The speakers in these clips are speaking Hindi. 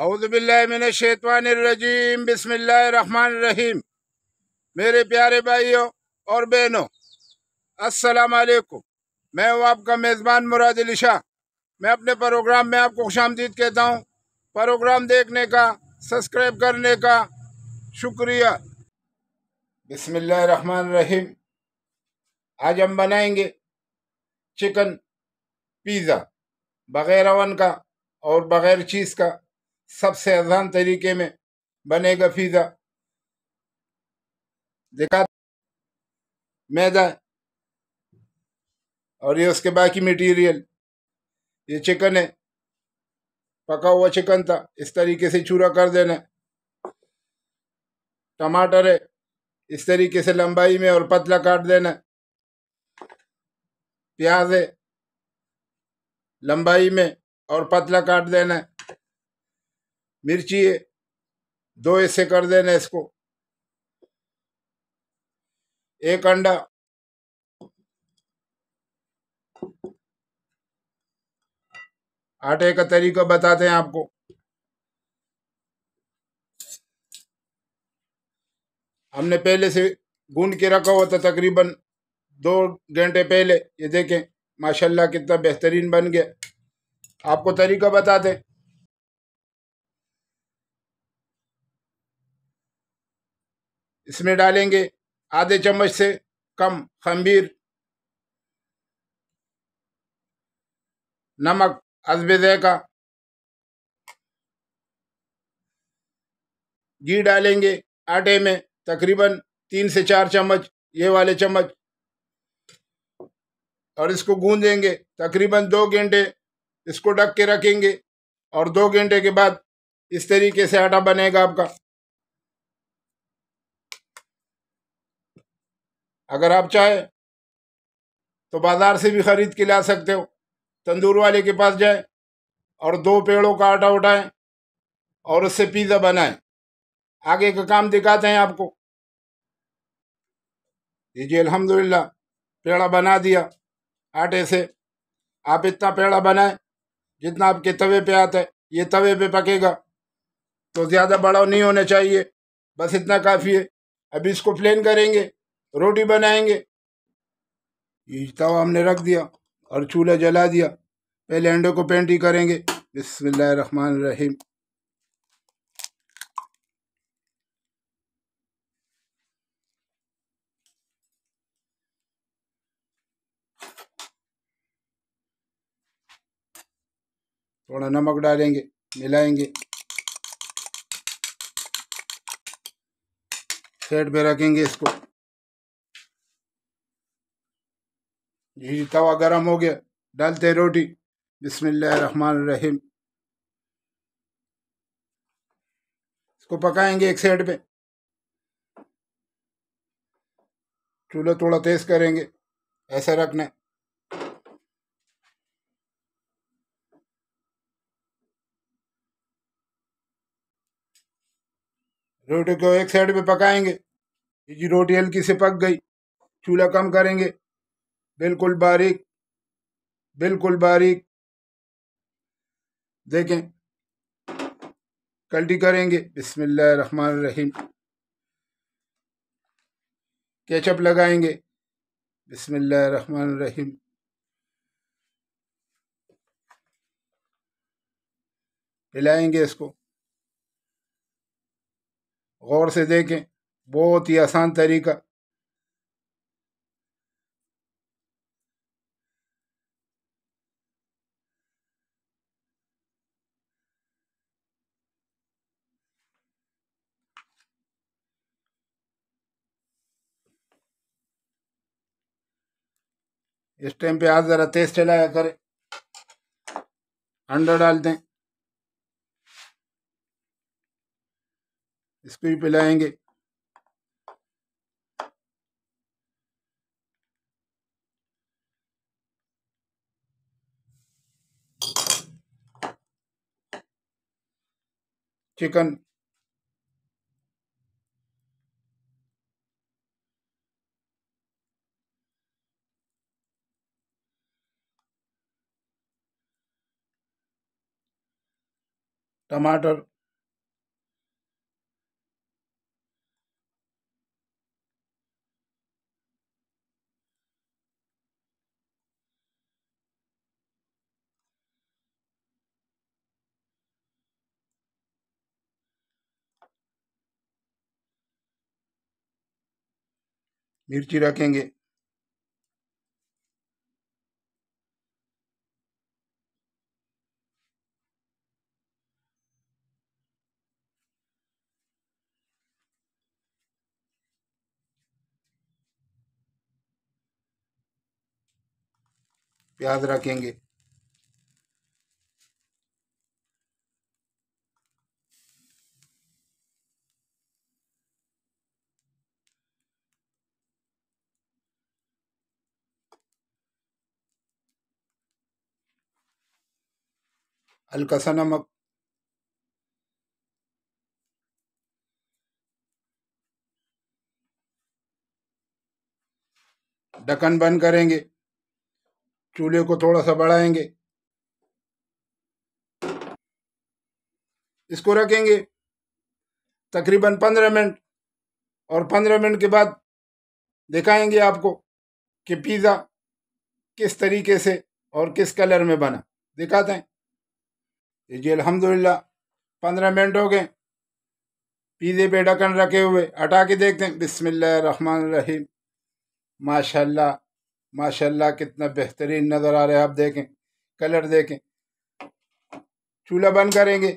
अउदबिल्लिनशैतवानरजीम बिसमीम मेरे प्यारे भाइयों और बहनों अस्सलाम वालेकुम मैं हूँ आपका मेज़बान मुराद अली मैं अपने प्रोग्राम में आपको खुश आमदीद कहता हूँ प्रोग्राम देखने का सब्सक्राइब करने का शुक्रिया बिसमीम आज हम बनाएंगे चिकन पिज़्ज़ा बग़ैर अवन का और बग़ैर चीज़ का सबसे आसान तरीके में बनेगा पिज़्ज़ा देखा मैदा और ये उसके बाकी मटेरियल ये चिकन है पका हुआ चिकन था इस तरीके से चूरा कर देना टमाटर है इस तरीके से लंबाई में और पतला काट देना प्याज है लंबाई में और पतला काट देना मिर्ची है दो ऐसे कर देना इसको एक अंडा आटे का तरीका बताते हैं आपको हमने पहले से गूंद के रखा हुआ था तकरीबन दो घंटे पहले ये देखें माशाल्लाह कितना बेहतरीन बन गया आपको तरीका बताते हैं इसमें डालेंगे आधे चम्मच से कम खम्बीर नमक अजबे का घी डालेंगे आटे में तकरीबन तीन से चार चम्मच ये वाले चम्मच और इसको गूंदेंगे तकरीबन दो घंटे इसको ढक के रखेंगे और दो घंटे के बाद इस तरीके से आटा बनेगा आपका अगर आप चाहें तो बाज़ार से भी ख़रीद के ला सकते हो तंदूर वाले के पास जाए और दो पेड़ों का आटा उठाएं और उससे पिज़्ज़ा बनाएं आगे का काम दिखाते हैं आपको जी अल्हम्दुलिल्लाह पेड़ा बना दिया आटे से आप इतना पेड़ा बनाएं जितना आपके तवे पे आता है ये तवे पे पकेगा तो ज़्यादा बड़ा नहीं होना चाहिए बस इतना काफ़ी है अभी इसको प्लेन करेंगे तो रोटी बनाएंगे ये तवा हमने रख दिया और चूल्हा जला दिया पहले अंडे को पेंटी करेंगे बिस्मिल्लाहमान रहीम थोड़ा नमक डालेंगे मिलाएंगे सेट पे रखेंगे इसको जी तवा गर्म हो गया डालते रोटी बिस्मिल्लाहमान रहीम इसको पकाएंगे एक साइड पे चूल्हा थोड़ा तेज करेंगे ऐसा रखना रोटी को एक साइड पे पकाएंगे जी रोटी हल्की से पक गई चूल्हा कम करेंगे बिल्कुल बारीक बिल्कुल बारीक देखें कल्टी करेंगे बिस्मिल्लाहमान केचप लगाएंगे बिस्मिल्लाहमान हिलाएंगे इसको गौर से देखें बहुत ही आसान तरीका इस टाइम पे आज ज़रा तेज चलाया करें अंडा डाल दें इसको भी पिलाएंगे चिकन टमाटर मिर्ची रखेंगे याद रखेंगे हल्का सा नमक ढक्कन बंद करेंगे चूल्हे को थोड़ा सा बढ़ाएंगे इसको रखेंगे तकरीबन पंद्रह मिनट और पंद्रह मिनट के बाद दिखाएंगे आपको कि पिज़्ज़ा किस तरीके से और किस कलर में बना दिखाते हैं जी अलहमदिल्ला पंद्रह मिनट हो गए पिज़्ज़े पे ढक्कन रखे हुए हटा के देखते हैं बिस्मिल्लाह रहीम माशाल्लाह माशाल्लाह कितना बेहतरीन नज़र आ रहा है आप देखें कलर देखें चूल्हा बंद करेंगे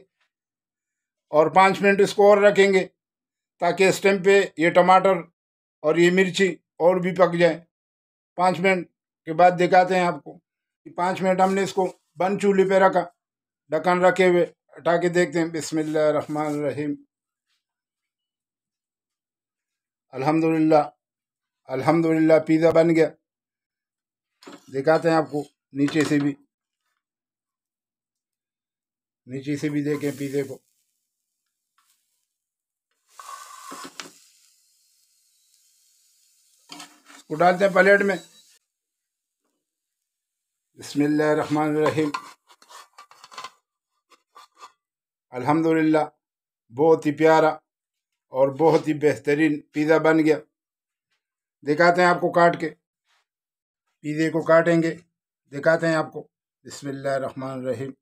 और पाँच मिनट इसको और रखेंगे ताकि इस टाइम पे ये टमाटर और ये मिर्ची और भी पक जाए पाँच मिनट के बाद दिखाते हैं आपको कि पाँच मिनट हमने इसको बंद चूल्हे पे रखा ढक्कन रखे हुए हटा के देखते हैं बिस्मिल्लाह रहमान रहीम अल्हम्दुलिल्लाह अल्हम्दुलिल्लाह पिज़्ज़ा बन गया दिखाते हैं आपको नीचे से भी नीचे से भी देखें पीछे को इसको डालते हैं प्लेट में रहीम अल्हम्दुलिल्लाह बहुत ही प्यारा और बहुत ही बेहतरीन पिज़्ज़ा बन गया दिखाते हैं आपको काट के पिज़्ज़े को काटेंगे दिखाते हैं आपको बसमिल्ल रहीम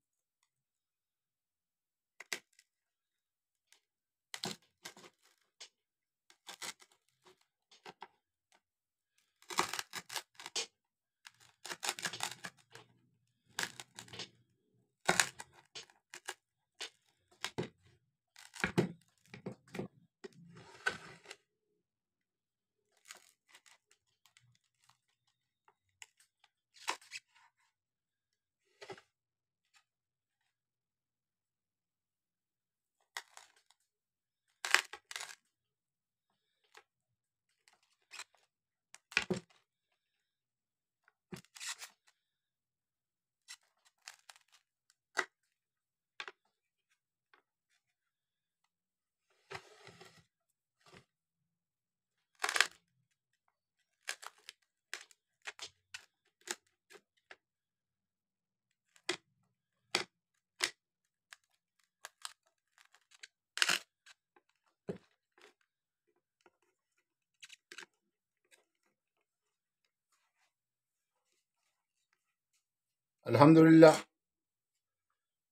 अल्हम्दुलिल्लाह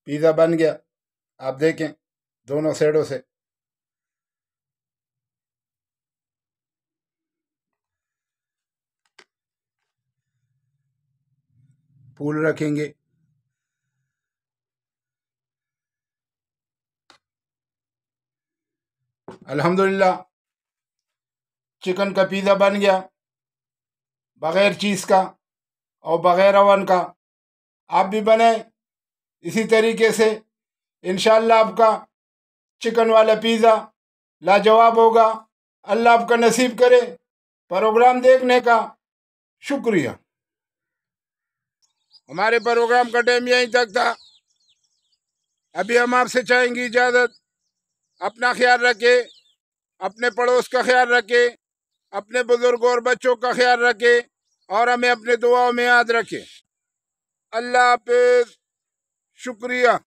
पिज़्ज़ा बन गया आप देखें दोनों साइडों से फूल रखेंगे अल्हम्दुलिल्लाह चिकन का पिज़्ज़ा बन गया बग़ैर चीज़ का और बग़ैर अवन का आप भी बनाएं इसी तरीके से इन आपका चिकन वाला पिज़्ज़ा लाजवाब होगा अल्लाह आपका नसीब करे प्रोग्राम देखने का शुक्रिया हमारे प्रोग्राम का टाइम यहीं तक था अभी हम आपसे चाहेंगे इजाज़त अपना ख्याल रखें अपने पड़ोस का ख्याल रखें अपने बुजुर्गों और बच्चों का ख्याल रखें और हमें अपने दुआओं में याद रखें अल्लाह हाफिज शुक्रिया